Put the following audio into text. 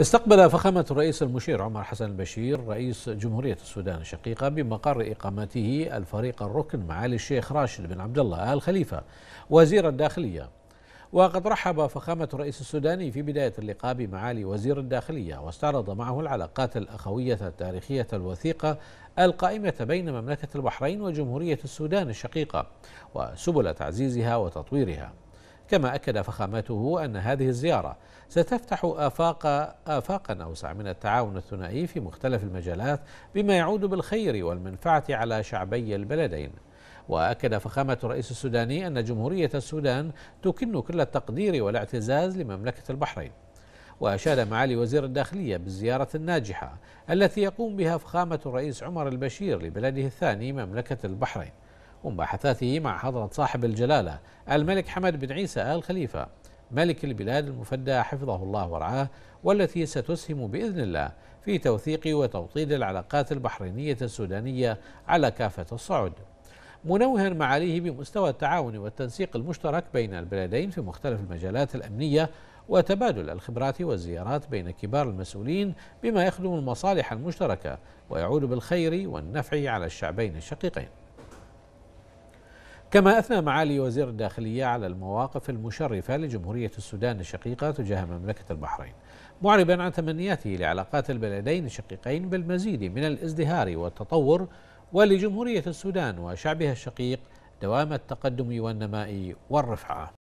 استقبل فخامة الرئيس المشير عمر حسن البشير رئيس جمهورية السودان الشقيقة بمقر إقامته الفريق الركن معالي الشيخ راشد بن عبد الله آل خليفة وزير الداخلية وقد رحب فخامة الرئيس السوداني في بداية اللقاء بمعالي وزير الداخلية واستعرض معه العلاقات الأخوية التاريخية الوثيقة القائمة بين مملكة البحرين وجمهورية السودان الشقيقة وسبل تعزيزها وتطويرها كما أكد فخامته أن هذه الزيارة ستفتح آفاق آفاقا أوسع من التعاون الثنائي في مختلف المجالات بما يعود بالخير والمنفعة على شعبي البلدين وأكد فخامة الرئيس السوداني أن جمهورية السودان تكن كل التقدير والاعتزاز لمملكة البحرين وأشاد معالي وزير الداخلية بالزيارة الناجحة التي يقوم بها فخامة الرئيس عمر البشير لبلده الثاني مملكة البحرين ومباحثاته مع حضرة صاحب الجلالة الملك حمد بن عيسى آل خليفة ملك البلاد المفدى حفظه الله ورعاه والتي ستسهم بإذن الله في توثيق وتوطيد العلاقات البحرينية السودانية على كافة الصعد منوها معاليه بمستوى التعاون والتنسيق المشترك بين البلدين في مختلف المجالات الأمنية وتبادل الخبرات والزيارات بين كبار المسؤولين بما يخدم المصالح المشتركة ويعود بالخير والنفع على الشعبين الشقيقين كما أثنى معالي وزير الداخلية على المواقف المشرفة لجمهورية السودان الشقيقة تجاه مملكة البحرين معربا عن تمنياته لعلاقات البلدين الشقيقين بالمزيد من الازدهار والتطور ولجمهورية السودان وشعبها الشقيق دوام التقدم والنماء والرفعة